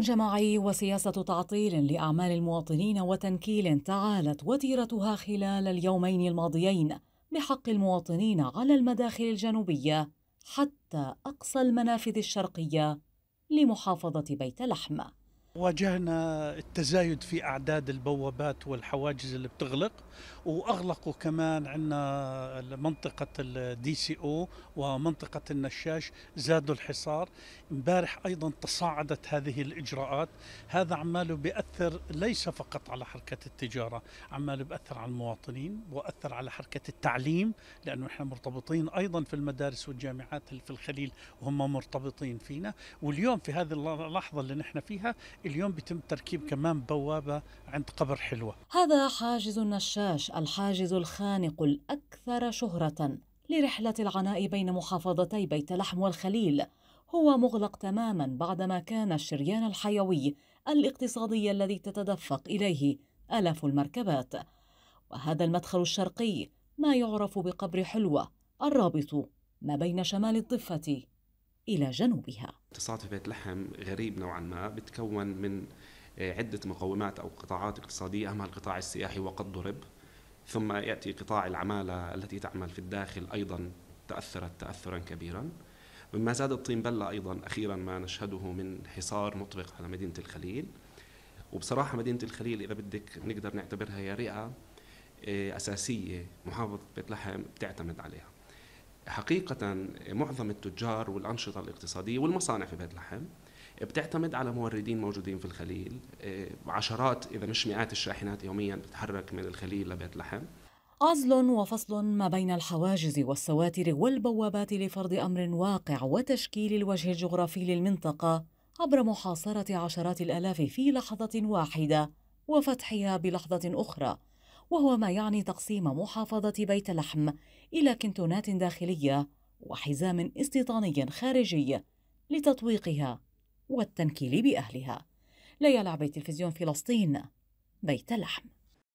جماعي وسياسة تعطيل لأعمال المواطنين وتنكيل تعالت وتيرتها خلال اليومين الماضيين بحق المواطنين على المداخل الجنوبية حتى أقصى المنافذ الشرقية لمحافظة بيت لحم واجهنا التزايد في أعداد البوابات والحواجز اللي بتغلق وأغلقوا كمان عندنا منطقة الدي سي او ومنطقة النشاش زادوا الحصار امبارح أيضا تصاعدت هذه الإجراءات هذا عماله بأثر ليس فقط على حركة التجارة عماله بأثر على المواطنين وأثر على حركة التعليم لأنه إحنا مرتبطين أيضا في المدارس والجامعات في الخليل وهم مرتبطين فينا واليوم في هذه اللحظة اللي نحن فيها اليوم بيتم تركيب كمان بوابة عند قبر حلوة هذا حاجز النشاش الحاجز الخانق الأكثر شهرة لرحلة العناء بين محافظتي بيت لحم والخليل هو مغلق تماما بعدما كان الشريان الحيوي الاقتصادي الذي تتدفق إليه آلاف المركبات وهذا المدخل الشرقي ما يعرف بقبر حلوة الرابط ما بين شمال الضفة إلى جنوبها اقتصاد بيت لحم غريب نوعا ما بتكون من آه، عدة مقومات أو قطاعات اقتصادية أهمها القطاع السياحي وقد ضرب ثم يأتي قطاع العمالة التي تعمل في الداخل أيضا تأثرت تأثرا كبيرا مما زاد الطين بلة أيضا أخيرا ما نشهده من حصار مطبق على مدينة الخليل وبصراحة مدينة الخليل إذا بدك نقدر نعتبرها هي رئة آه، أساسية محافظة بيت لحم بتعتمد عليها حقيقة معظم التجار والأنشطة الاقتصادية والمصانع في بيت لحم بتعتمد على موردين موجودين في الخليل آه، عشرات إذا مش مئات الشاحنات يوميا بتتحرك من الخليل لبيت لحم عزل وفصل ما بين الحواجز والسواتر والبوابات لفرض امر واقع وتشكيل الوجه الجغرافي للمنطقه عبر محاصره عشرات الالاف في لحظه واحده وفتحها بلحظه اخرى وهو ما يعني تقسيم محافظة بيت لحم إلى كنتونات داخلية وحزام استيطاني خارجي لتطويقها والتنكيل بأهلها ليلعب تلفزيون فلسطين بيت لحم